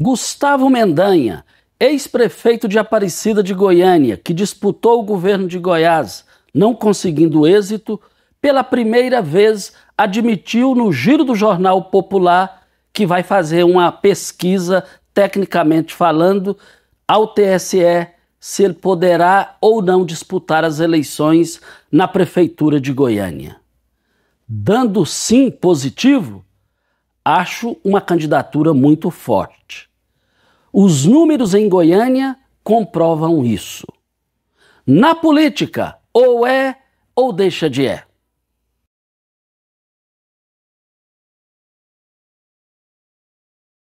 Gustavo Mendanha, ex-prefeito de Aparecida de Goiânia, que disputou o governo de Goiás, não conseguindo êxito, pela primeira vez admitiu no giro do Jornal Popular que vai fazer uma pesquisa, tecnicamente falando, ao TSE se ele poderá ou não disputar as eleições na prefeitura de Goiânia. Dando sim positivo, acho uma candidatura muito forte. Os números em Goiânia comprovam isso. Na política, ou é ou deixa de é.